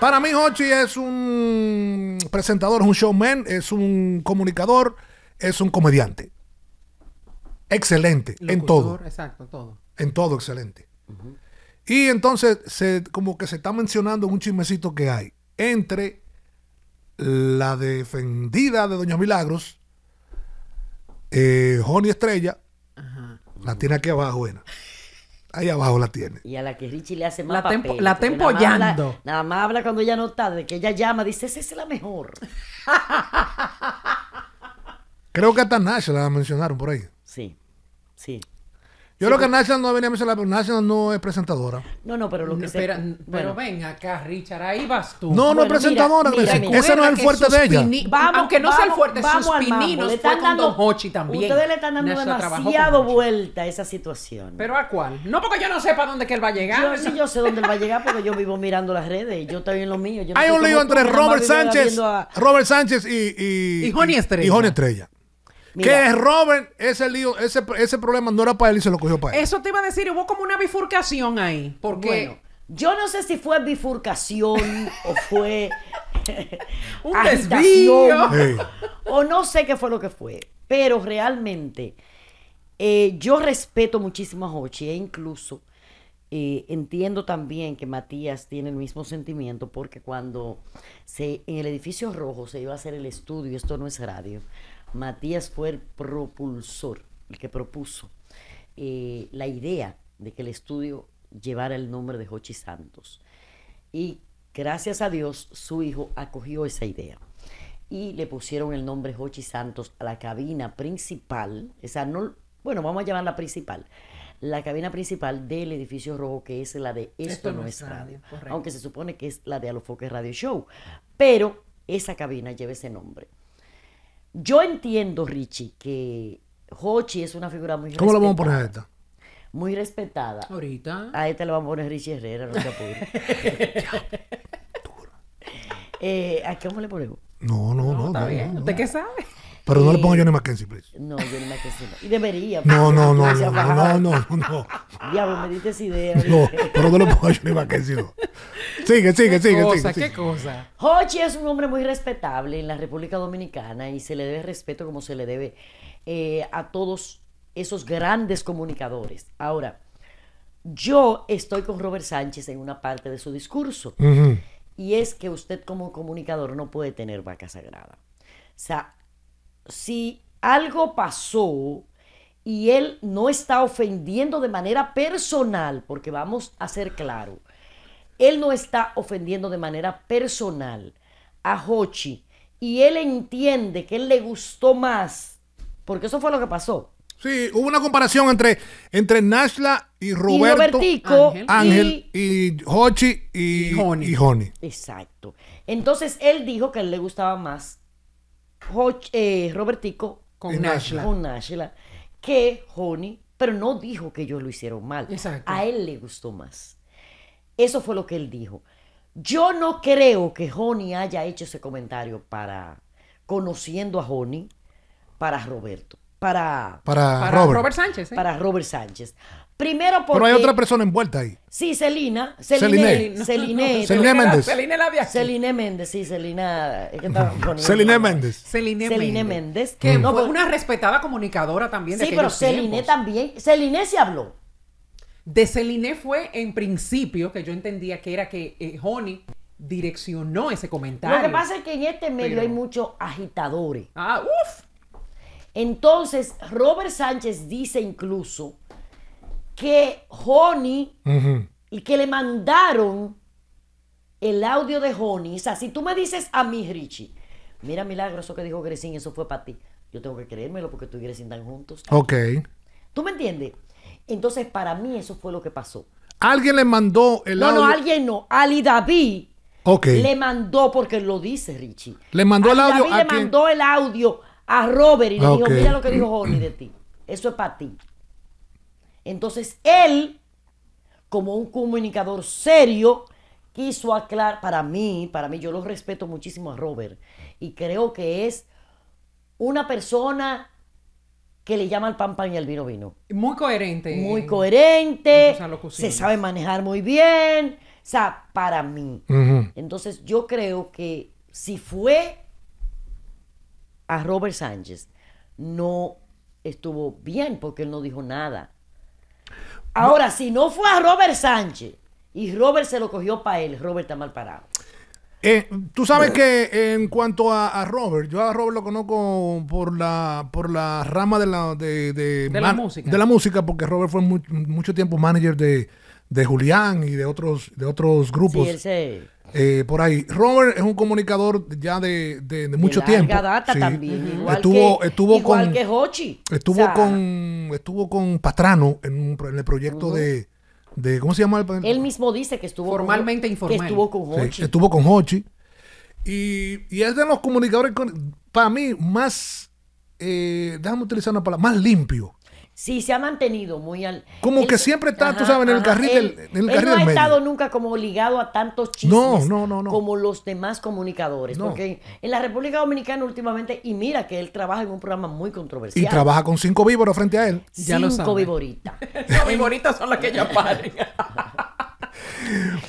Para mí, Hochi es un presentador, es un showman, es un comunicador, es un comediante. Excelente, en todo. Exacto, todo. En todo, excelente. Y entonces, se, como que se está mencionando un chismecito que hay entre la defendida de Doña Milagros, eh, Joni Estrella, la tiene aquí abajo, buena. Ahí abajo la tiene. Y a la que Richie le hace más La, papel, la tempollando. Nada, nada más, habla, cuando ella no está, de que ella llama, dice, esa es la mejor. Creo que hasta Nash la mencionaron por ahí. Sí, sí. Yo creo que National no venía a mencionar, pero no es presentadora. No, no, pero lo que no, Pero, ven acá, Richard, ahí vas tú. No, no es presentadora, Ese no es el fuerte de ella. Vamos, Aunque no sea el fuerte, vamos sus le están dando, con Don Hochi también. Ustedes le están dando demasiado vuelta a esa situación. ¿Pero a cuál? No porque yo no sepa dónde que él va a llegar. Yo sí, yo sé dónde él va a llegar porque yo vivo mirando las redes. Yo estoy en lo mío. Hay un lío entre Robert Sánchez, Robert Sánchez y... Y, y Y Johnny Estrella. Que Robert, ese lío, ese, problema no era para él y se lo cogió para él. Eso te iba a decir, hubo como una bifurcación ahí. Porque yo no sé si fue bifurcación o fue un desvío o no sé qué fue lo que fue, pero realmente eh, yo respeto muchísimo a Hochi e incluso eh, entiendo también que Matías tiene el mismo sentimiento porque cuando se, en el edificio rojo se iba a hacer el estudio, esto no es radio, Matías fue el propulsor, el que propuso eh, la idea de que el estudio llevara el nombre de Jochi Santos. Y gracias a Dios, su hijo acogió esa idea. Y le pusieron el nombre Jochi Santos a la cabina principal, esa no, bueno, vamos a llamarla principal, la cabina principal del edificio rojo, que es la de Esto, no, es Radio, aunque se supone que es la de Alofoque Radio Show. Pero esa cabina lleva ese nombre. Yo entiendo, Richie, que Hochi es una figura muy respetada. ¿Cómo la vamos a poner a esta? Muy respetada. Ahorita. A esta la vamos a poner Richie Herrera, no se apures. eh, ¿A qué vamos le ponemos? No, no, no. ¿De está bien. ¿Usted qué sabe? Pero no le pongo eh, Johnny McKenzie, please. No, Johnny McKenzie no. Y debería. No, no, no, no, no, no, no, no. Diablo, me diste esa idea. No, pero no le pongo a Johnny McKenzie, no. Sigue, sigue, ¿Qué cosa, ¿Qué cosa? Hochi es un hombre muy respetable en la República Dominicana y se le debe respeto como se le debe eh, a todos esos grandes comunicadores. Ahora, yo estoy con Robert Sánchez en una parte de su discurso. Y es que usted como comunicador no puede tener vaca sagrada. O sea, si algo pasó y él no está ofendiendo de manera personal, porque vamos a ser claros, él no está ofendiendo de manera personal a Hochi y él entiende que él le gustó más, porque eso fue lo que pasó. Sí, hubo una comparación entre, entre Nashla y Roberto y Ángel, y, Hochi y, Honey Exacto. Entonces él dijo que él le gustaba más eh, Robertico con Nashla. que Honey, pero no dijo que ellos lo hicieron mal. Exacto. A él le gustó más. Eso fue lo que él dijo. Yo no creo que Joni haya hecho ese comentario para, conociendo a Joni, para Roberto. Para, para, Robert. Sánchez. Para Robert Sánchez. Primero porque... Pero hay otra persona envuelta ahí. Sí, Celina. Celine. Celine. Celine, Celine Méndez. Celine Méndez. Méndez, sí, Celina. Celine Méndez. Celine, Méndez. Que no, fue una respetada comunicadora también. sí, pero Celine también. Celine se habló. De Celine fue en principio que yo entendía que era que eh, Honey direccionó ese comentario. Lo que pasa es que en este medio hay muchos agitadores. Ah, uff. Entonces, Robert Sánchez dice incluso que Honey y que le mandaron el audio de Honey. O sea, si tú me dices a mí, Richie, mira, milagro, eso que dijo Gresín, eso fue para ti. Yo tengo que creérmelo porque tú y Gresín están juntos. Ok. ¿Tú me entiendes? Entonces, para mí eso fue lo que pasó. Alguien le mandó el audio. No, no, alguien no. Ali David le mandó, porque lo dice Richie. Le mandó el audio. David le mandó el audio a Robert y le ah, dijo, mira lo que dijo Jorge de ti. Eso es para ti. Entonces, él, como un comunicador serio, quiso aclarar, para mí, para mí, yo lo respeto muchísimo a Robert. Y creo que es una persona que le al pan pan y el vino vino. Muy coherente. Muy coherente. Se sabe manejar muy bien. O sea, para mí. Entonces yo creo que si fue a Robert Sánchez, no estuvo bien porque él no dijo nada. Ahora, si no fue a Robert Sánchez y Robert se lo cogió para él, Robert está mal parado. Eh, tú sabes que en cuanto a, Robert, yo a Robert lo conozco por la por la rama de la de, de, la música. De la música, porque Robert fue mucho tiempo manager de, Julián y de otros de otros grupos. Eh, por ahí. Robert es un comunicador ya de, de, mucho tiempo. Data también. igual estuvo, estuvo con, Estuvo con estuvo con Patrano en, en el proyecto de ¿cómo se llama? El, Él mismo dice que estuvo formalmente con, informal. Que estuvo con Hochi. estuvo con Hochi. Y, y, es de los comunicadores, para mí, más, eh, déjame utilizar una palabra, más limpio Sí, se ha mantenido muy al. Como que siempre está, saben tú sabes, en el carril no ha estado nunca como ligado a tantos chismes no, no, no, como los demás comunicadores. Porque en la República Dominicana últimamente, y mira que él trabaja en un programa muy controversial. Y trabaja con cinco víboros frente a él. cinco víboritas. Las víboritas son las que ya paren.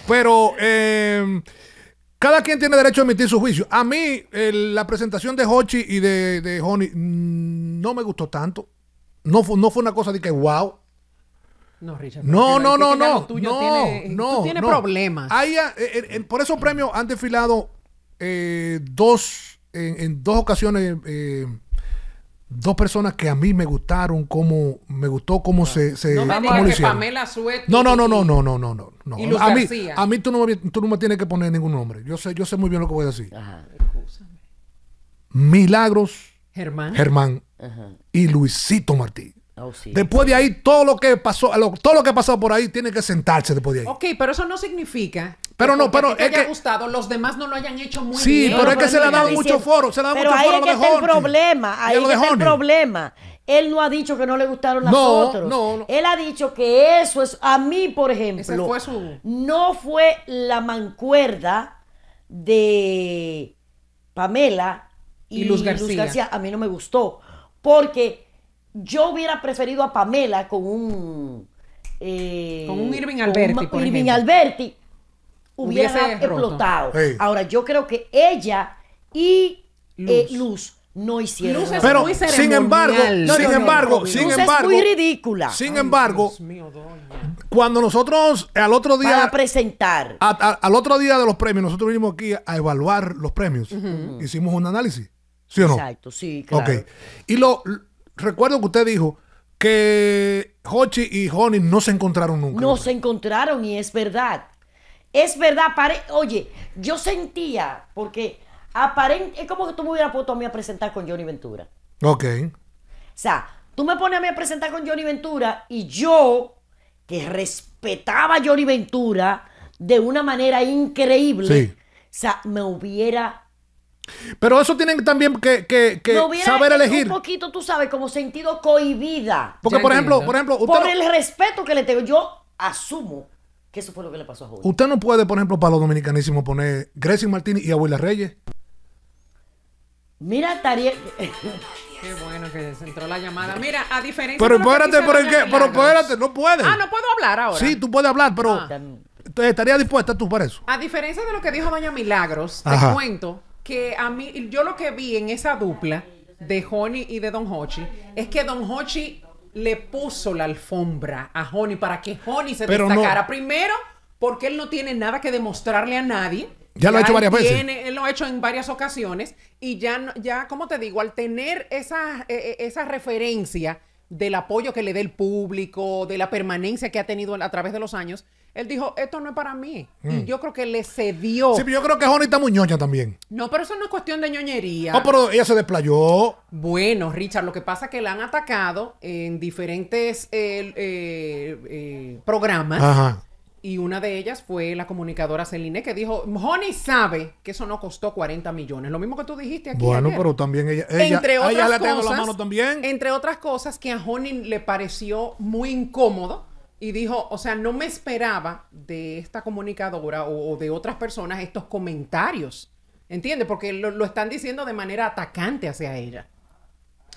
Pero em, cada quien tiene derecho a emitir su juicio. A mí, la presentación de Hochi y de, de Honey mm, no me gustó tanto. No fue, una cosa de que, wow. No, Richard. No, no, no, no. tiene, problemas. Eh, eh, eh, por esos premios han desfilado dos, en, dos ocasiones, dos personas que a mí me gustaron, como me gustó cómo se, se no me no, no, no, no, no, no, no, A mí, tú no, me, tienes que poner ningún nombre. Yo sé, yo sé muy bien lo que voy a decir. Ajá, Milagros. Germán. Germán y Luisito Martí. Oh, después de ahí, todo lo que pasó, todo lo que ha pasado por ahí tiene que sentarse después de ahí. Ok, pero eso no significa. Pero no, pero haya gustado, los demás no lo hayan hecho muy bien. Sí, pero es que se le ha dado mucho foro. Se le ha dado mucho foro. Pero ahí es que está el problema. Ahí el problema. Él no ha dicho que no le gustaron las no, No, no. Él ha dicho que eso es. A mí, por ejemplo. fue su... No fue la mancuerda de Pamela y, Luz, García. Luz García. A mí no me gustó porque yo hubiera preferido a Pamela con un. Eh, con un Irving Alberti. Irving Alberti hubiera explotado. Ahora, yo creo que ella y eh, Luz. no hicieron. pero sin embargo, sin embargo, sin embargo, es muy ridícula. Sin embargo, cuando nosotros al otro día Para presentar al otro día de los premios, nosotros vinimos aquí a evaluar los premios. Hicimos un análisis. ¿Sí o no? Exacto, sí, claro. Ok. Y lo, recuerdo que usted dijo que Hochi y Joni no se encontraron nunca. No se encontraron y es verdad. Es verdad, pare... oye, yo sentía, porque aparente, es como que tú me hubieras puesto a mí a presentar con Johnny Ventura. Ok. O sea, tú me pones a mí a presentar con Johnny Ventura y yo, que respetaba a Johnny Ventura de una manera increíble, sí. o sea, me hubiera pero eso tienen también que, saber elegir. Un poquito, tú sabes, como sentido cohibida. Porque, por ejemplo, por ejemplo. el respeto que le tengo, yo asumo que eso fue lo que le pasó a Julio. Usted no puede, por ejemplo, para los dominicanísimos poner Gracie Martínez y Abuela Reyes. Mira, estaría... Qué bueno que se entró la llamada. Mira, a diferencia. Pero espérate, pero, pero espérate, no puede. Ah, no puedo hablar ahora. Sí, tú puedes hablar, pero. Ah. estaría dispuesta tú para eso? A diferencia de lo que dijo mañana Milagros, te cuento que a mí, yo lo que vi en esa dupla de Honey y de Don Hochi es que Don Hochi le puso la alfombra a Honey para que Honey se destacara. Primero, porque él no tiene nada que demostrarle a nadie. Ya, lo ha hecho varias veces. Él lo ha hecho en varias ocasiones. Y ya, ya como te digo, al tener esa, eh, eh, esa referencia del apoyo que le dé el público, de la permanencia que ha tenido a través de los años, él dijo, esto no es para mí. Y mm. yo creo que le cedió. Sí, pero yo creo que Honey está muy ñoña también. No, pero eso no es cuestión de ñoñería. No, oh, pero ella se desplayó. Bueno, Richard, lo que pasa es que la han atacado en diferentes eh, eh, eh, programas. Ajá. Y una de ellas fue la comunicadora Celine que dijo, Honey sabe que eso no costó 40 millones. Lo mismo que tú dijiste aquí. Bueno, pero también ella, entre otras también. Entre otras cosas que a Honey le pareció muy incómodo y dijo, o sea, no me esperaba de esta comunicadora o, de otras personas estos comentarios. ¿Entiendes? Porque lo, lo, están diciendo de manera atacante hacia ella.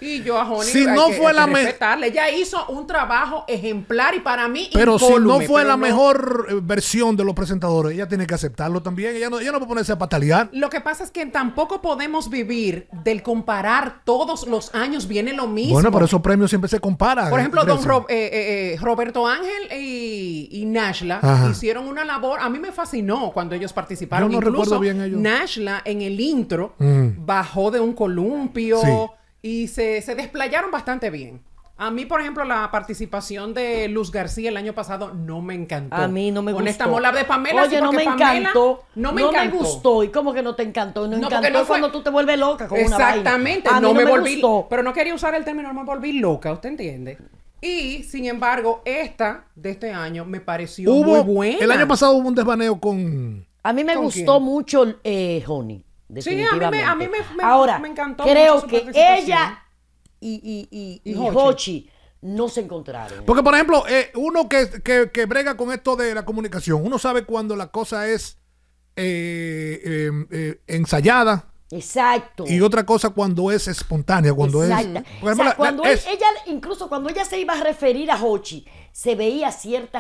Y yo a Honey, si no fue la mejor. Ella hizo un trabajo ejemplar y para mí. Pero si no fue la mejor eh, versión de los presentadores, ella tiene que aceptarlo también. Ella no, ella no puede ponerse a patalear. Lo que pasa es que tampoco podemos vivir del comparar todos los años, viene lo mismo. Bueno, pero esos premios siempre se comparan. Por ejemplo, don eh, eh, Roberto Ángel y, Nashla hicieron una labor. A mí me fascinó cuando ellos participaron. Incluso bien Nashla en el intro mm. bajó de un columpio y se, desplayaron bastante bien. A mí, por ejemplo, la participación de Luz García el año pasado no me encantó. A mí no me gustó. esta mola de Pamela. Oye, no me encantó. No me no me gustó. ¿Y cómo que no te encantó? No, encantó cuando tú te vuelves loca con una Exactamente. No, me, Pero no quería usar el término, no me volví loca. ¿Usted entiende? Y, sin embargo, esta de este año me pareció muy buena. El año pasado hubo un desvaneo con... A mí me gustó mucho eh, Honey. Sí, a mí me, a mí me, Ahora, creo que ella y, Hochi. no se encontraron. Porque, por ejemplo, eh, uno que, brega con esto de la comunicación, uno sabe cuando la cosa es eh, eh, ensayada. Exacto. Y otra cosa cuando es espontánea, cuando es... cuando ella, incluso cuando ella se iba a referir a Hochi, se veía cierto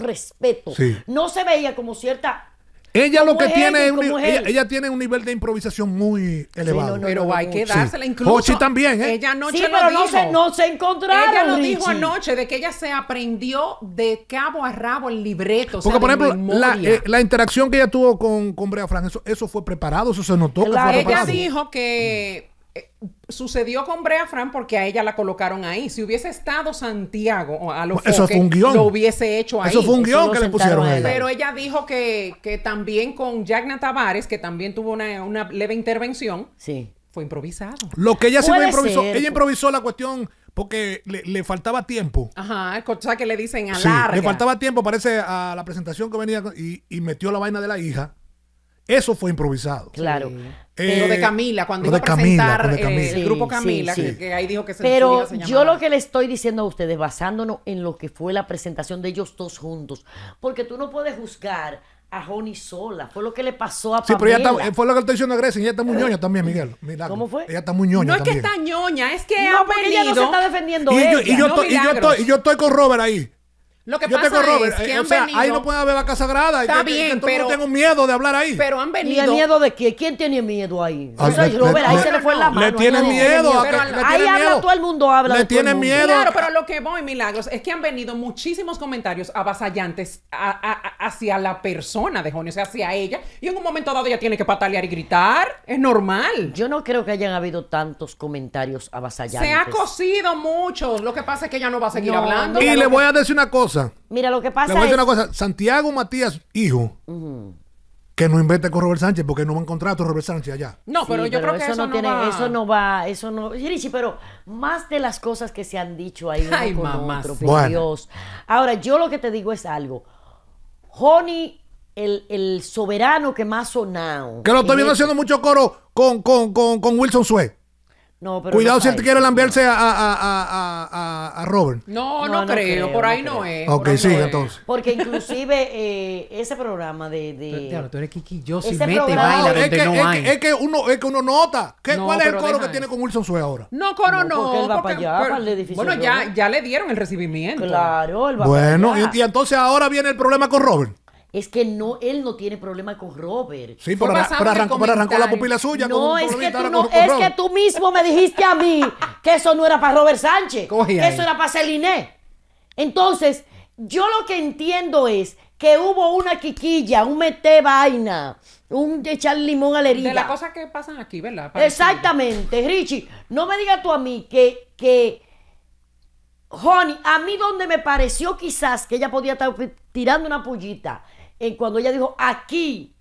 respeto. No se veía como cierta ella lo que tiene es un, tiene un nivel de improvisación muy elevado. pero hay que dársela incluso. Ochi también, ¿eh? Ella sí, pero no se encontraron. Ella lo dijo anoche de que ella se aprendió de cabo a rabo el libreto. Porque, por ejemplo, la, eh, la, interacción que ella tuvo con, con Brea Frank, eso, eso fue preparado, eso se notó. que fue ella dijo que sucedió con Brea Fran porque a ella la colocaron ahí. Si hubiese estado Santiago a los que lo hubiese hecho ahí. Eso fue un guión que le pusieron a ella. Pero ella dijo que, también con Yagna Tavares, que también tuvo una, leve intervención, sí. fue improvisado. Lo que ella sí improvisó, ella improvisó la cuestión porque le, faltaba tiempo. Ajá, cosa que le dicen a Le faltaba tiempo, parece, a la presentación que venía y, metió la vaina de la hija. Eso fue improvisado. Claro lo de eh, Camila, cuando iba a presentar eh, el grupo Camila, Que, ahí dijo que se Pero yo lo que le estoy diciendo a ustedes, basándonos en lo que fue la presentación de ellos dos juntos, porque tú no puedes juzgar a Joni sola. Fue lo que le pasó a Pamela. Sí, pero ella está, fue lo que le estoy diciendo a Grecia. Ella está muy eh, ñoña también, Miguel. Milagro. ¿Cómo fue? Ella está muy ñoña No es que está ñoña, es que ha ella no se está defendiendo y y, yo y, yo y yo estoy con Robert ahí. Lo que pasa es eh, que han venido... Ahí no puede haber casa sagrada. Está bien, pero... pero... tengo miedo de hablar ahí. Pero han venido... ¿Y el miedo de qué? ¿Quién tiene miedo ahí? o Robert, ahí se le fue la mano. Le tiene miedo. ahí habla todo el mundo, habla Le tiene miedo. Claro, pero lo que voy, Milagros, es que han venido muchísimos comentarios avasallantes hacia la persona de Joni, o sea, hacia ella. Y en un momento dado ella tiene que patalear y gritar. Es normal. Yo no creo que hayan habido tantos comentarios avasallantes. Se ha cosido mucho. Lo que pasa es que ella no va a seguir hablando. Y le voy a decir una cosa. Mira, lo que pasa. es... una cosa. Santiago Matías, hijo. Que no invente con Robert Sánchez porque no va a encontrar a Robert Sánchez allá. No, pero yo creo que eso, no, tiene, va... Eso no va, eso no... pero más de las cosas que se han dicho ahí Ay, mamá, por Ahora, yo lo que te digo es algo. Honey el, el, soberano que más sonado. Que lo estoy viendo este haciendo mucho coro con, con, con Wilson Sue. Cuidado si él quiere lambiarse a, a, Robert. No, no, creo. Por ahí no, es. Ok, sí, entonces. Porque inclusive eh, ese programa de. Claro, tú eres Kiki, yo si mete programa... baila es que, es Que, uno, nota. ¿Cuál es el coro que tiene con Wilson Sue ahora? No, coro no. va para allá, edificio. Bueno, ya, ya le dieron el recibimiento. Claro, él va Bueno, para allá. Y, y entonces ahora viene el problema con Robert es que no, él no tiene problema con Robert. Sí, pero, arrancó, la pupila suya. No, es, que tú es que tú mismo me dijiste a mí que eso no era para Robert Sánchez. eso era para Celine. Entonces, yo lo que entiendo es que hubo una quiquilla, un mete vaina, un echar limón a la herida. De las cosas que pasan aquí, ¿verdad? Exactamente, Richie. No me digas tú a mí que, que Honey, a mí donde me pareció quizás que ella podía estar tirando una pullita en cuando ella dijo aquí.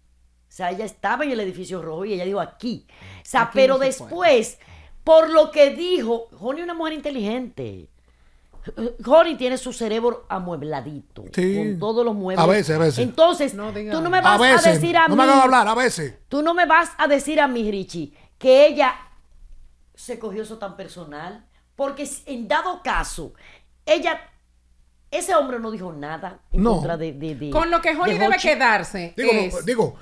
O sea, ella estaba en el edificio rojo y ella dijo aquí. O sea, pero después, por lo que dijo, Joni es una mujer inteligente. Joni tiene su cerebro amuebladito. Sí. Con todos los muebles. A veces, a veces. Entonces, tú no me vas a, decir a mí. No me vas a hablar, a veces. Tú no me vas a decir a mí, Richie, que ella se cogió eso tan personal. Porque en dado caso, ella ese hombre no dijo nada en contra de, Con lo que Johnny debe quedarse. Digo, digo,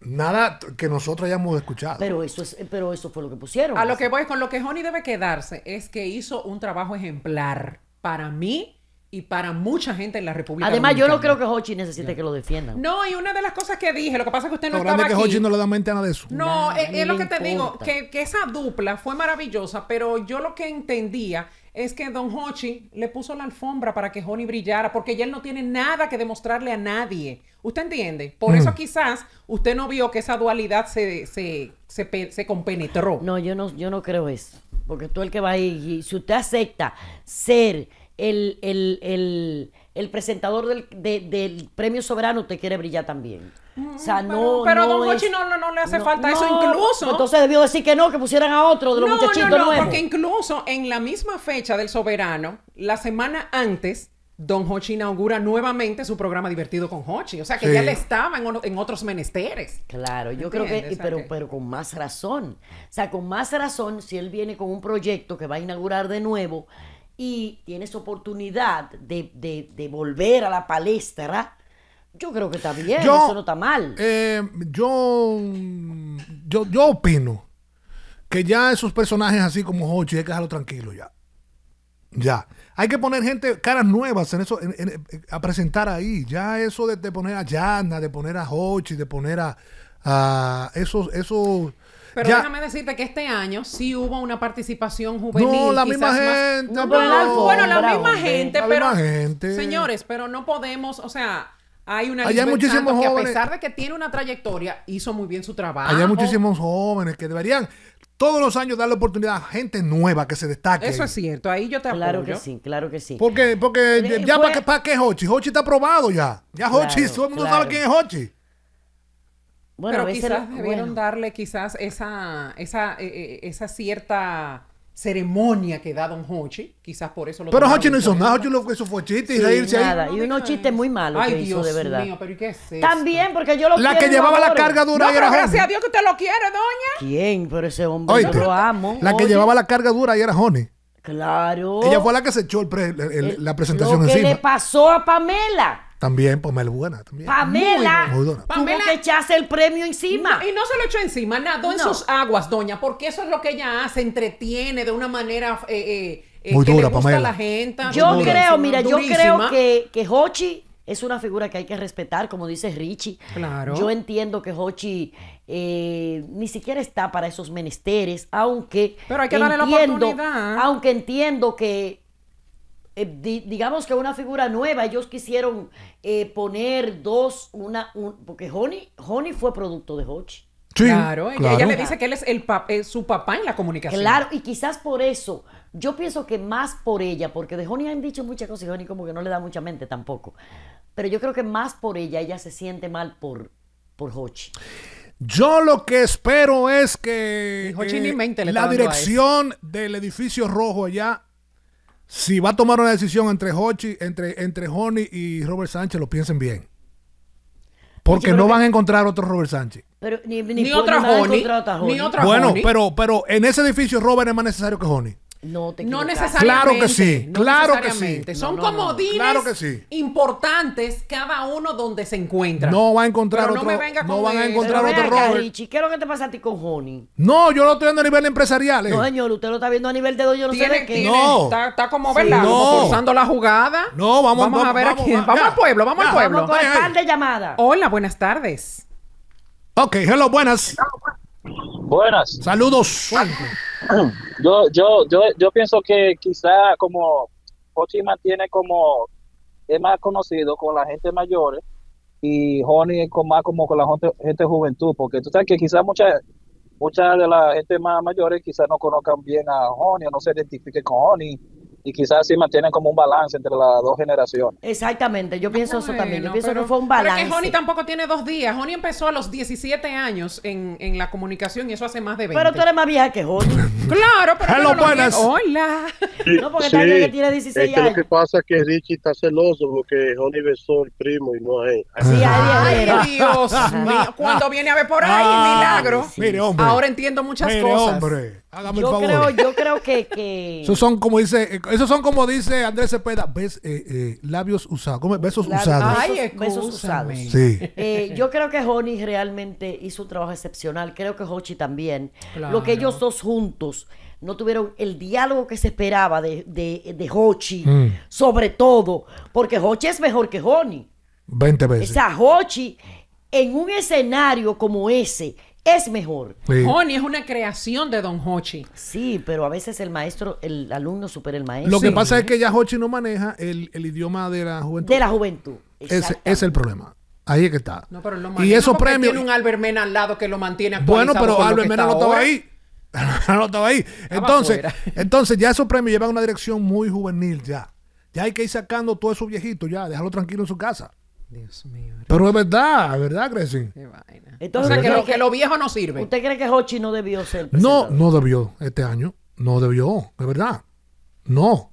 nada que nosotros hayamos escuchado. Pero eso es, pero eso fue lo que pusieron. A lo que voy, con lo que Joni debe quedarse es que hizo un trabajo ejemplar para mí y para mucha gente en la República Además, yo no creo que Hochi necesite que lo defiendan. No, y una de las cosas que dije, lo que pasa es que usted no estaba que no le da mente a nada de eso. No, es, lo que te digo, que, que esa dupla fue maravillosa, pero yo lo que entendía es que Don Hochi le puso la alfombra para que Honey brillara, porque ya él no tiene nada que demostrarle a nadie. ¿Usted entiende? Por eso mm. quizás usted no vio que esa dualidad se, compenetró. No, yo no, yo no creo eso. Porque tú el que va y si usted acepta ser el, el, el, el presentador del, del premio soberano te quiere brillar también. O sea, mm, no. Pero, a Don Hochi no, le hace falta eso, incluso. Entonces debió decir que no, que pusieran a otro de los muchachitos no, no, nuevos. Porque incluso en la misma fecha del soberano, la semana antes, Don Hochi inaugura nuevamente su programa Divertido con Hochi. O sea, que ya le estaba en, otros menesteres. Claro, yo creo que, pero, pero con más razón. O sea, con más razón, si él viene con un proyecto que va a inaugurar de nuevo, y tienes oportunidad de, volver a la palestra, yo creo que está bien, eso no está mal. Eh, yo, yo, opino que ya esos personajes así como Hochi hay que dejarlo tranquilo ya. Ya. Hay que poner gente, caras nuevas en eso, a presentar ahí. Ya eso de, poner a Yana, de poner a Hochi, de poner a, a esos, esos pero déjame decirte que este año sí hubo una participación juvenil. No, la misma gente. bueno, la misma gente, pero. Señores, pero no podemos, o sea. Hay una hay que a pesar de que tiene una trayectoria, hizo muy bien su trabajo. hay muchísimos jóvenes que deberían todos los años darle oportunidad a gente nueva que se destaque. Eso es cierto, ahí yo te apoyo. Claro que sí, claro que sí. Porque, porque eh, ya, para qué Hochi, Hochi está aprobado ya. Ya Hochi, todo el mundo sabe quién es Hochi. Bueno, Pero quizás debieron darle quizás esa, esa, e, e, esa cierta ceremonia que da Don Hochi, quizás por eso lo Pero Hochi no hizo nada, Hochi lo que hizo fue chiste y reírse nada. ahí. Y unos chistes muy malos Ay, que hizo, Dios de verdad. Mío, pero ¿y qué es También, porque yo lo La que llevaba la carga dura y era gracias a Dios que usted lo quiere, doña. ¿Quién? Pero ese hombre, lo amo. La que llevaba la carga dura y era Honey Claro. Ella fue la que se echó el la eh, presentación lo que le pasó a Pamela. También Pamela buena, también. Pamela, Pamela que el premio encima. y no se lo echó encima, nadó en sus aguas, doña, porque eso es lo que ella hace, entretiene de una manera eh, eh, eh, muy que dura, Pamela. la gente. Yo creo, mira, yo creo que, que Hochi es una figura que hay que respetar, como dice Richie. Claro. Yo entiendo que Hochi ni siquiera está para esos menesteres, aunque. Pero hay que darle la oportunidad. Aunque entiendo que eh, digamos que una figura nueva, ellos quisieron eh, poner dos, una, un, porque Honey, fue producto de Hochi. claro, Ella, le dice que él es el eh, su papá en la comunicación. Claro, y quizás por eso, yo pienso que más por ella, porque de Honey han dicho muchas cosas y Honey como que no le da mucha mente tampoco. Pero yo creo que más por ella, ella se siente mal por, por Hochi. Yo lo que espero es que la dirección del edificio rojo allá si va a tomar una decisión entre Hochi, entre, entre Honey y Robert Sánchez, lo piensen bien. Porque no van a encontrar otro Robert Sánchez. ni, otra Honey, ni, otra Bueno, pero, pero en ese edificio Robert es más necesario que Honey. No, te necesariamente. Claro que sí, claro que sí. Son comodines importantes cada uno donde se encuentra. No va a encontrar otro otro. No, me van a encontrar otro rojo ¿Qué es lo que te pasa a ti con Honey? No, yo lo estoy viendo a nivel empresarial. No, eh. señor, usted lo está viendo a nivel de yo no sé de qué. No. Está, como, ¿verdad? ¿verdad? Como forzando la jugada. No, vamos, vamos, vamos a ver aquí a quién. Vamos, al pueblo, vamos al pueblo. Vamos con de llamada. Hola, buenas tardes. Ok, hello, buenas. Hello, buenas. Buenas. Saludos. Yo, yo, yo, yo pienso que quizá como Hochi tiene como es más conocido con la gente mayor y Johnny es con más como con la gente, juventud, porque tú sabes que quizá muchas mucha de la gente más mayores quizá no conozcan bien a Johnny, no se identifiquen con Johnny y quizás así mantienen como un balance entre las dos generaciones. Exactamente, yo pienso eso también, yo pienso que fue un balance. Pero que Johnny tampoco tiene dos días, Johnny empezó a los 17 años en, en, la comunicación y eso hace más de 20. Pero tú eres más vieja que Joni. claro, pero... Hola. no, porque sí. que tiene 16 años años. Lo que pasa es que Richie está celoso porque Johnny besó al primo y no a él. Sí, ay, ay, Dios mío, cuando viene a ver por ahí, ah, milagro. Mire, hombre. Ahora entiendo muchas Mire, cosas. hombre yo el favor. Creo, yo creo que, Esos son como dice, eh, esos son como dice Andrés Cepeda, ves, eh, eh, labios usados, besos usados. Ay, besos usados. Sí. yo creo que Honey realmente hizo un trabajo excepcional, creo que Hochi también. Lo que ellos dos juntos no tuvieron el diálogo que se esperaba de, de, Hochi, mm. sobre todo, porque Hochi es mejor que Johnny. 20 veces. O Hochi en un escenario como ese, es mejor. Johnny, es una creación de Don Hochi. Sí, pero a veces el maestro, el alumno supera el maestro. Lo que pasa es que ya Hochi no maneja el, idioma de la juventud. De la juventud. Ese es el problema. Ahí es que está. No, pero lo y esos premios. Tiene un Albert Mena al lado que lo mantiene Bueno, pero Albert Mena no estaba ahí. no estaba ahí. Entonces, entonces ya esos premios llevan una dirección muy juvenil ya. Ya hay que ir sacando todo esos viejito ya, Déjalo tranquilo en su casa. Dios mío. Pero es verdad, es verdad, Crecy. Qué vaina. Entonces, que lo, viejo no sirve. ¿Usted cree que Hochi no debió ser No, no debió este año. No debió, de verdad. No.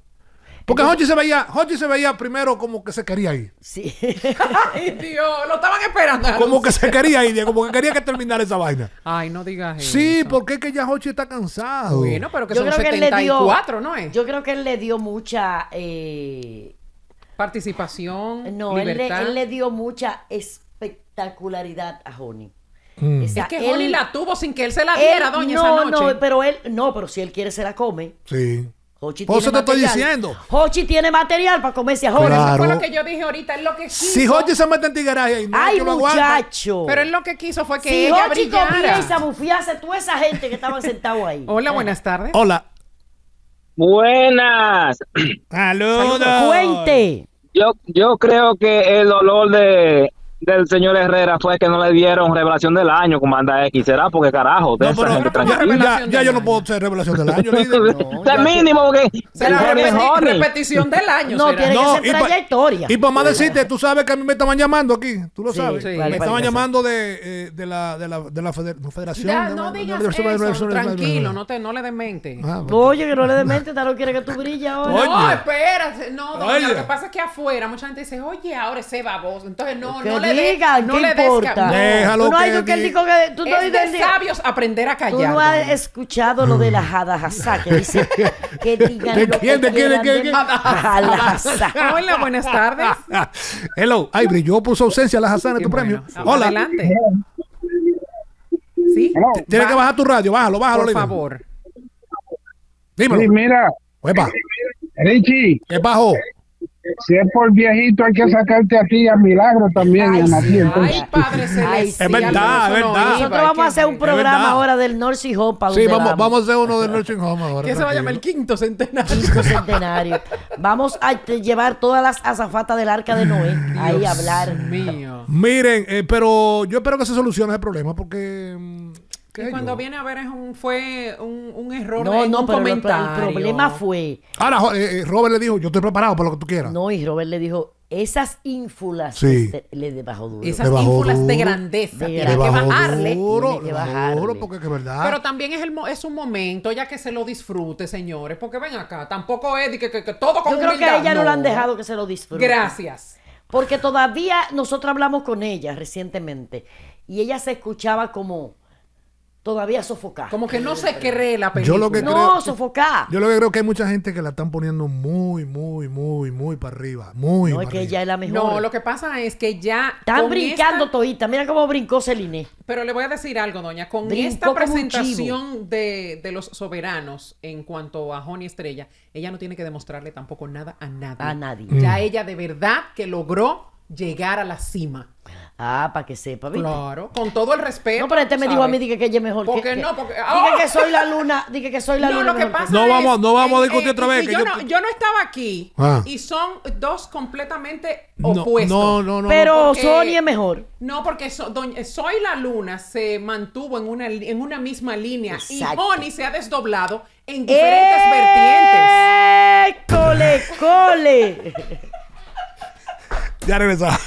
Porque Hochi se veía, Hochi se veía primero como que se quería ir. Sí. Ay, Dios, lo estaban esperando. Como que se quería ir, como que quería que terminara esa vaina. Ay, no digas eso. Sí, porque es que ya Hochi está cansado. Bueno, pero que son creo 74, que ¿no es? Yo creo que él le dio mucha eh, participación. Eh, no, libertad. Él, le, dio mucha espectacularidad a Honey. Mm. es que Johnny la tuvo sin que él se la diera, doña, no, esa noche. No, pero él, no, pero si él quiere, se la come. Sí. Hochi Por eso te estoy diciendo. Hochi tiene material para comerse a Johnny. Claro. Eso fue lo que yo dije ahorita. Es lo que quiso. Si Hochi se mete en tigaraje, no, Ay, Ay muchacho. Pero él lo que quiso fue que si ella Hochi brillara. a toda esa gente que estaba sentado ahí. Hola, buenas tardes. Hola. Buenas. Saludos. Cuente. Yo, yo creo que el dolor de del señor Herrera fue que no le dieron revelación del año comanda X. ¿Será? Porque carajo. De gente ya, ya yo no puedo ser revelación del año. es mínimo porque... Será la mejor repetición del año. No, tiene que ser trayectoria. Y para más decirte, tú sabes que a mí me estaban llamando aquí. Tú lo sabes. me estaban llamando eh, de, la, de, la, de la federación. Tranquilo, no, te, no le demente. Ah, oye, que no le demente. no quiere que tú brilles ahora. No, espérate. No, lo que pasa es que afuera mucha gente dice, oye, ahora ese baboso. Entonces, no, no le no importa? No. Déjalo hay que, que él dijo que tú no es sabios aprender a callar. Tú no has escuchado lo de la hadas que dice que digan que de quién, de quién, Hola, buenas tardes. Hello, ay, brilló por su ausencia la hasá en tu este premio. Ah, Hola. Adelante. ¿Sí? Tienes que bajar tu radio, bájalo, bájalo. Por favor. Dímelo. mira. Richie. Es bajo. Si es por viejito, hay que sacarte a ti a Milagro también, ay, a padre es verdad, es verdad. Nosotros vamos a hacer un programa ahora del North Home. Para sí, vamos, vamos a hacer uno del y Home ahora. Que se va a llamar el quinto centenario. Quinto centenario. vamos a llevar todas las azafatas del Arca de Noé ahí a hablar. mío. Miren, eh, pero yo espero que se solucione ese problema porque mm, que cuando viene a ver es un, fue un, un error no, no, pero El, problema fue. Ahora, eh, eh, Robert le dijo, yo estoy preparado para lo que tú quieras. No, y Robert le dijo, esas ínfulas le debajo duro. Esas ínfulas de grandeza. tiene que bajarle. Duro, que bajarle. porque es verdad. Pero también es, el, es un momento ya que se lo disfrute, señores. Porque ven acá, tampoco es que, todo con Yo creo que a ella no. no la han dejado que se lo disfrute. Gracias. Porque todavía nosotros hablamos con ella recientemente y ella se escuchaba como todavía sofocada. Como que no se cree la película. Yo lo que no, sofocada. Yo lo que creo que hay mucha gente que la están poniendo muy, muy, muy, muy para arriba. Muy No, es que ella es la mejor. No, lo que pasa es que ya... Están brincando esta... Mira cómo brincó Celine. Pero le voy a decir algo, doña. Con esta presentación de, los soberanos en cuanto a Joni Estrella, ella no tiene que demostrarle tampoco nada a nadie. A nadie. Ya mm. ella de verdad que logró llegar a la cima. Ah, para que sepa, ¿viste? Claro, con todo el respeto. No, pero este me dijo a mí dije que ella es mejor. Porque qué no, porque. Dije ¡Oh! que soy la luna, dije que soy la no, luna. Lo que pasa no, vamos, no vamos a eh, discutir eh, otra vez. yo, no, estaba aquí ah. y son dos completamente opuestos. No, no, no. Pero Sony es mejor. No, porque Soy la luna se mantuvo en una, en una misma línea y Sony se ha desdoblado en diferentes ¡Eh! vertientes. ¡Cole, cole! that is a.